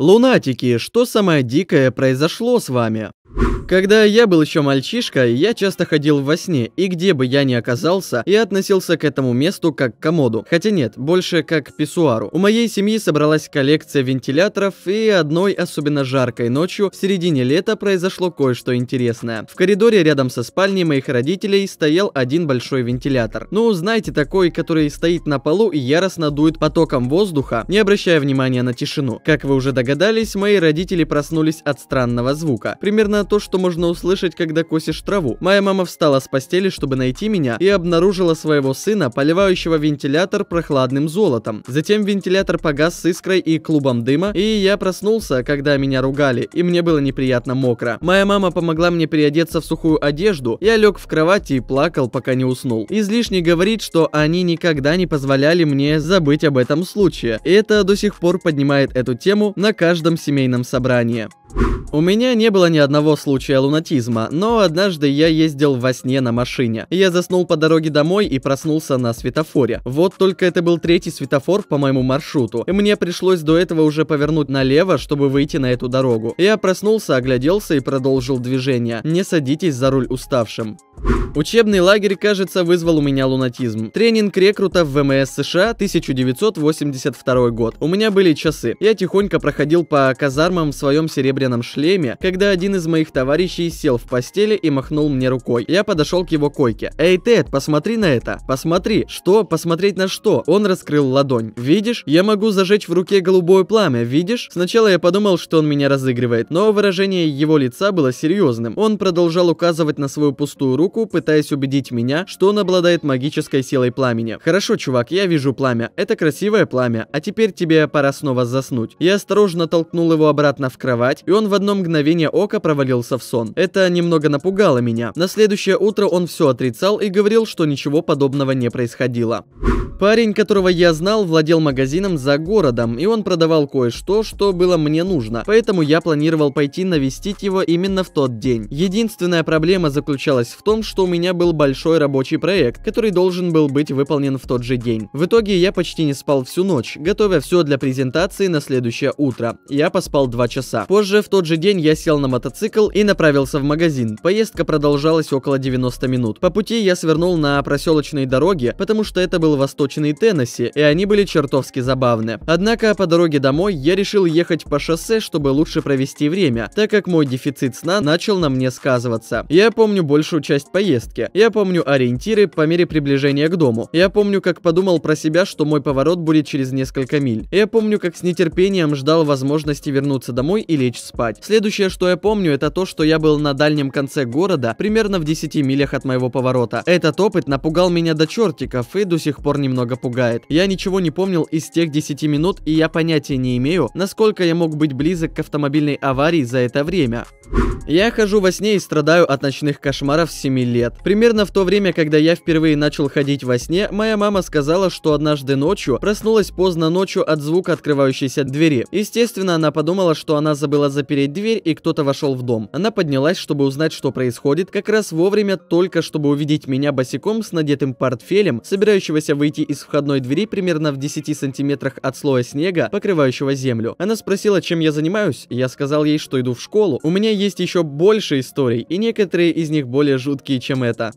Лунатики, что самое дикое произошло с вами? Когда я был еще мальчишкой, я часто ходил во сне, и где бы я ни оказался, я относился к этому месту как к комоду. Хотя нет, больше как к писсуару. У моей семьи собралась коллекция вентиляторов, и одной особенно жаркой ночью в середине лета произошло кое-что интересное. В коридоре рядом со спальней моих родителей стоял один большой вентилятор. Ну, знаете, такой, который стоит на полу и яростно дует потоком воздуха, не обращая внимания на тишину. Как вы уже догадались, мои родители проснулись от странного звука. Примерно то, что что можно услышать, когда косишь траву. Моя мама встала с постели, чтобы найти меня, и обнаружила своего сына, поливающего вентилятор прохладным золотом. Затем вентилятор погас с искрой и клубом дыма, и я проснулся, когда меня ругали, и мне было неприятно мокро. Моя мама помогла мне переодеться в сухую одежду, я лег в кровати и плакал, пока не уснул. Излишне говорить, что они никогда не позволяли мне забыть об этом случае, и это до сих пор поднимает эту тему на каждом семейном собрании. Whew. У меня не было ни одного случая лунатизма, но однажды я ездил во сне на машине. Я заснул по дороге домой и проснулся на светофоре. Вот только это был третий светофор по моему маршруту. и Мне пришлось до этого уже повернуть налево, чтобы выйти на эту дорогу. Я проснулся, огляделся и продолжил движение. Не садитесь за руль уставшим. Учебный лагерь, кажется, вызвал у меня лунатизм. Тренинг рекрутов в МС США 1982 год. У меня были часы. Я тихонько проходил по казармам в своем серебряном шлеме, когда один из моих товарищей сел в постели и махнул мне рукой. Я подошел к его койке. «Эй, Тед, посмотри на это! Посмотри! Что? Посмотреть на что?» Он раскрыл ладонь. «Видишь? Я могу зажечь в руке голубое пламя, видишь?» Сначала я подумал, что он меня разыгрывает, но выражение его лица было серьезным. Он продолжал указывать на свою пустую руку, руку, пытаясь убедить меня, что он обладает магической силой пламени. «Хорошо, чувак, я вижу пламя. Это красивое пламя. А теперь тебе пора снова заснуть». Я осторожно толкнул его обратно в кровать, и он в одно мгновение ока провалился в сон. Это немного напугало меня. На следующее утро он все отрицал и говорил, что ничего подобного не происходило. Парень, которого я знал, владел магазином за городом, и он продавал кое-что, что было мне нужно, поэтому я планировал пойти навестить его именно в тот день. Единственная проблема заключалась в том, что у меня был большой рабочий проект, который должен был быть выполнен в тот же день. В итоге я почти не спал всю ночь, готовя все для презентации на следующее утро. Я поспал 2 часа. Позже в тот же день я сел на мотоцикл и направился в магазин. Поездка продолжалась около 90 минут. По пути я свернул на проселочной дороге, потому что это был восток восточный Теннесси, и они были чертовски забавны. Однако по дороге домой я решил ехать по шоссе, чтобы лучше провести время, так как мой дефицит сна начал на мне сказываться. Я помню большую часть поездки. Я помню ориентиры по мере приближения к дому. Я помню, как подумал про себя, что мой поворот будет через несколько миль. Я помню, как с нетерпением ждал возможности вернуться домой и лечь спать. Следующее, что я помню, это то, что я был на дальнем конце города, примерно в 10 милях от моего поворота. Этот опыт напугал меня до чертиков и до сих пор немного немного пугает. Я ничего не помнил из тех 10 минут, и я понятия не имею, насколько я мог быть близок к автомобильной аварии за это время. Я хожу во сне и страдаю от ночных кошмаров с 7 лет. Примерно в то время, когда я впервые начал ходить во сне, моя мама сказала, что однажды ночью проснулась поздно ночью от звука открывающейся двери. Естественно, она подумала, что она забыла запереть дверь и кто-то вошел в дом. Она поднялась, чтобы узнать, что происходит, как раз вовремя, только чтобы увидеть меня босиком с надетым портфелем, собирающегося выйти из входной двери примерно в 10 сантиметрах от слоя снега, покрывающего землю. Она спросила, чем я занимаюсь, и я сказал ей, что иду в школу. У меня есть еще больше историй, и некоторые из них более жуткие, чем это.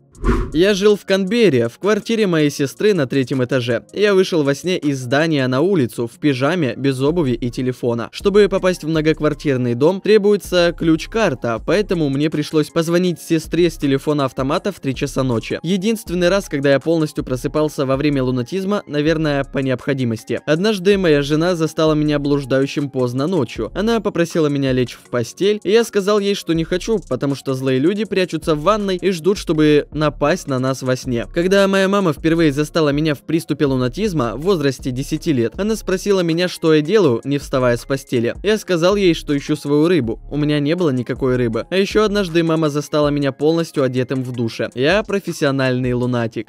Я жил в Канберре, в квартире моей сестры на третьем этаже. Я вышел во сне из здания на улицу, в пижаме, без обуви и телефона. Чтобы попасть в многоквартирный дом, требуется ключ-карта, поэтому мне пришлось позвонить сестре с телефона автомата в 3 часа ночи. Единственный раз, когда я полностью просыпался во время луны фанатизма, наверное, по необходимости. Однажды моя жена застала меня блуждающим поздно ночью. Она попросила меня лечь в постель, и я сказал ей, что не хочу, потому что злые люди прячутся в ванной и ждут, чтобы напасть на нас во сне. Когда моя мама впервые застала меня в приступе лунатизма в возрасте 10 лет, она спросила меня, что я делаю, не вставая с постели. Я сказал ей, что ищу свою рыбу. У меня не было никакой рыбы. А еще однажды мама застала меня полностью одетым в душе. Я профессиональный лунатик.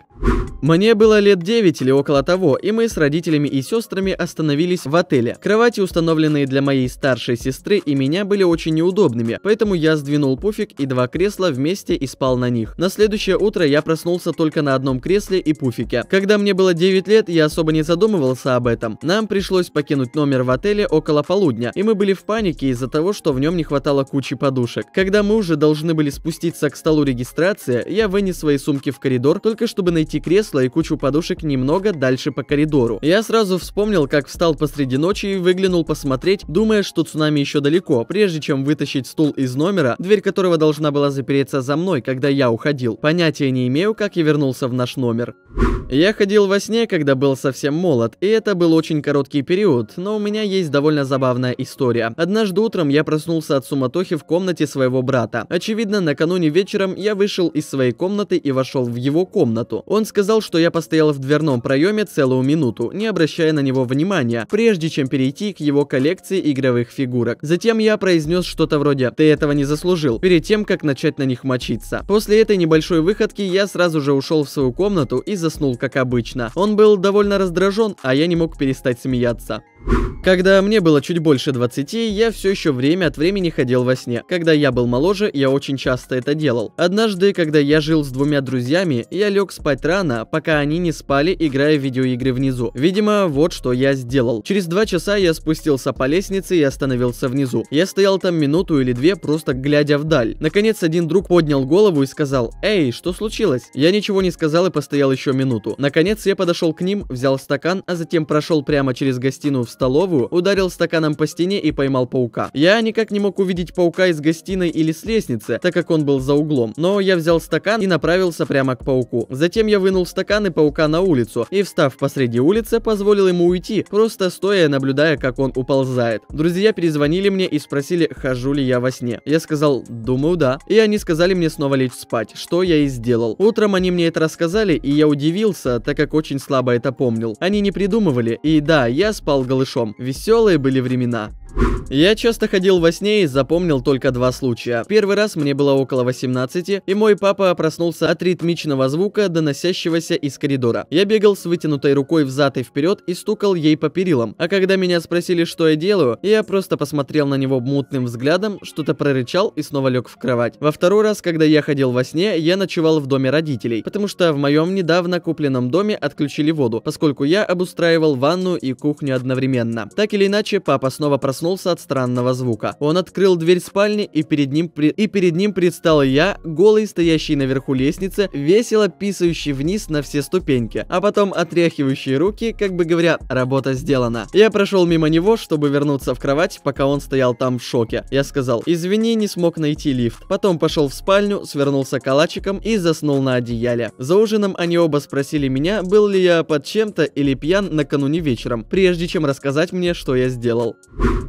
Мне было лет 9, 9 или около того, и мы с родителями и сестрами остановились в отеле. Кровати, установленные для моей старшей сестры и меня, были очень неудобными, поэтому я сдвинул пуфик и два кресла вместе и спал на них. На следующее утро я проснулся только на одном кресле и пуфике. Когда мне было 9 лет, я особо не задумывался об этом. Нам пришлось покинуть номер в отеле около полудня, и мы были в панике из-за того, что в нем не хватало кучи подушек. Когда мы уже должны были спуститься к столу регистрации, я вынес свои сумки в коридор, только чтобы найти кресло и кучу подушек немного немного дальше по коридору. Я сразу вспомнил, как встал посреди ночи и выглянул посмотреть, думая, что цунами еще далеко, прежде чем вытащить стул из номера, дверь которого должна была запереться за мной, когда я уходил. Понятия не имею, как я вернулся в наш номер. Я ходил во сне, когда был совсем молод, и это был очень короткий период, но у меня есть довольно забавная история. Однажды утром я проснулся от суматохи в комнате своего брата. Очевидно, накануне вечером я вышел из своей комнаты и вошел в его комнату. Он сказал, что я постоял в дверном дверном проеме целую минуту, не обращая на него внимания, прежде чем перейти к его коллекции игровых фигурок. Затем я произнес что-то вроде «Ты этого не заслужил», перед тем, как начать на них мочиться. После этой небольшой выходки я сразу же ушел в свою комнату и заснул как обычно. Он был довольно раздражен, а я не мог перестать смеяться. Когда мне было чуть больше 20, я все еще время от времени ходил во сне. Когда я был моложе, я очень часто это делал. Однажды, когда я жил с двумя друзьями, я лег спать рано, пока они не спали, играя в видеоигры внизу. Видимо, вот что я сделал. Через два часа я спустился по лестнице и остановился внизу. Я стоял там минуту или две, просто глядя вдаль. Наконец, один друг поднял голову и сказал, «Эй, что случилось?» Я ничего не сказал и постоял еще минуту. Наконец, я подошел к ним, взял стакан, а затем прошел прямо через гостиную в в столовую, ударил стаканом по стене и поймал паука. Я никак не мог увидеть паука из гостиной или с лестницы, так как он был за углом. Но я взял стакан и направился прямо к пауку. Затем я вынул стакан и паука на улицу, и встав посреди улицы, позволил ему уйти, просто стоя, наблюдая, как он уползает. Друзья перезвонили мне и спросили, хожу ли я во сне. Я сказал, думаю, да. И они сказали мне снова лечь спать, что я и сделал. Утром они мне это рассказали, и я удивился, так как очень слабо это помнил. Они не придумывали, и да, я спал головой малышом. Веселые были времена. Я часто ходил во сне и запомнил только два случая. Первый раз мне было около 18, и мой папа проснулся от ритмичного звука, доносящегося из коридора. Я бегал с вытянутой рукой взад и вперед и стукал ей по перилам. А когда меня спросили, что я делаю, я просто посмотрел на него мутным взглядом, что-то прорычал и снова лег в кровать. Во второй раз, когда я ходил во сне, я ночевал в доме родителей, потому что в моем недавно купленном доме отключили воду, поскольку я обустраивал ванну и кухню одновременно. Так или иначе, папа снова проснулся проснулся от странного звука. Он открыл дверь спальни, и перед ним, при... и перед ним предстал я, голый, стоящий наверху лестницы, весело писающий вниз на все ступеньки, а потом отряхивающий руки, как бы говоря, работа сделана. Я прошел мимо него, чтобы вернуться в кровать, пока он стоял там в шоке. Я сказал, извини, не смог найти лифт. Потом пошел в спальню, свернулся калачиком и заснул на одеяле. За ужином они оба спросили меня, был ли я под чем-то или пьян накануне вечером, прежде чем рассказать мне, что я сделал.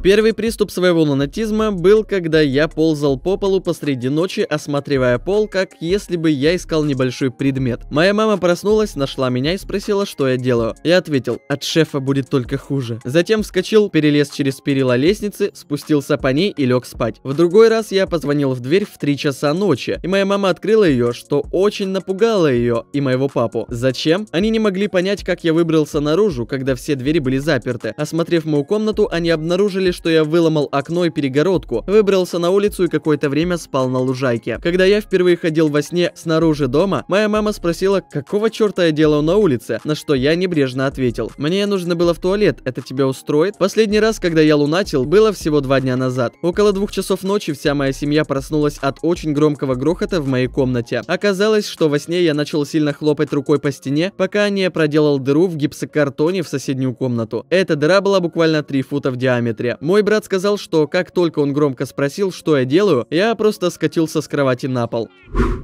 you Первый приступ своего лунатизма был, когда я ползал по полу посреди ночи, осматривая пол, как если бы я искал небольшой предмет. Моя мама проснулась, нашла меня и спросила, что я делаю. Я ответил, от шефа будет только хуже. Затем вскочил, перелез через перила лестницы, спустился по ней и лег спать. В другой раз я позвонил в дверь в 3 часа ночи, и моя мама открыла ее, что очень напугало ее и моего папу. Зачем? Они не могли понять, как я выбрался наружу, когда все двери были заперты. Осмотрев мою комнату, они обнаружили, решили, что я выломал окно и перегородку, выбрался на улицу и какое-то время спал на лужайке. Когда я впервые ходил во сне снаружи дома, моя мама спросила, какого черта я делаю на улице, на что я небрежно ответил. Мне нужно было в туалет, это тебя устроит? Последний раз, когда я лунатил, было всего два дня назад. Около двух часов ночи вся моя семья проснулась от очень громкого грохота в моей комнате. Оказалось, что во сне я начал сильно хлопать рукой по стене, пока не проделал дыру в гипсокартоне в соседнюю комнату. Эта дыра была буквально 3 фута в диаметре. Мой брат сказал, что как только он громко спросил, что я делаю, я просто скатился с кровати на пол.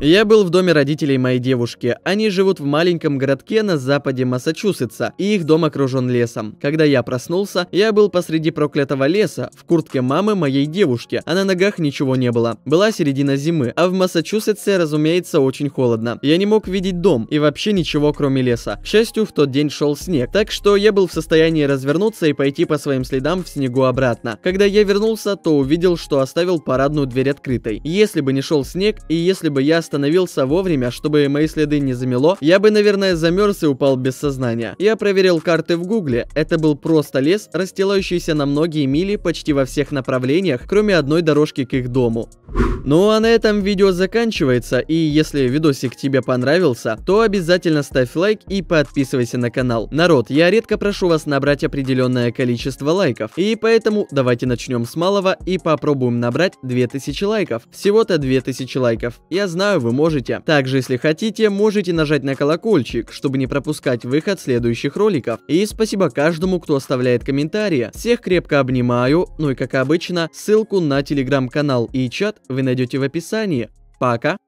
Я был в доме родителей моей девушки. Они живут в маленьком городке на западе Массачусетса, и их дом окружен лесом. Когда я проснулся, я был посреди проклятого леса, в куртке мамы моей девушки, а на ногах ничего не было. Была середина зимы, а в Массачусетсе, разумеется, очень холодно. Я не мог видеть дом и вообще ничего, кроме леса. К счастью, в тот день шел снег, так что я был в состоянии развернуться и пойти по своим следам в снегу обратно обратно. Когда я вернулся, то увидел, что оставил парадную дверь открытой. Если бы не шел снег, и если бы я остановился вовремя, чтобы мои следы не замело, я бы, наверное, замерз и упал без сознания. Я проверил карты в гугле. Это был просто лес, расстилающийся на многие мили почти во всех направлениях, кроме одной дорожки к их дому. Ну а на этом видео заканчивается, и если видосик тебе понравился, то обязательно ставь лайк и подписывайся на канал. Народ, я редко прошу вас набрать определенное количество лайков, и поэтому поэтому давайте начнем с малого и попробуем набрать 2000 лайков. Всего-то 2000 лайков. Я знаю, вы можете. Также, если хотите, можете нажать на колокольчик, чтобы не пропускать выход следующих роликов. И спасибо каждому, кто оставляет комментарии. Всех крепко обнимаю, ну и как обычно, ссылку на телеграм-канал и чат вы найдете в описании. Пока!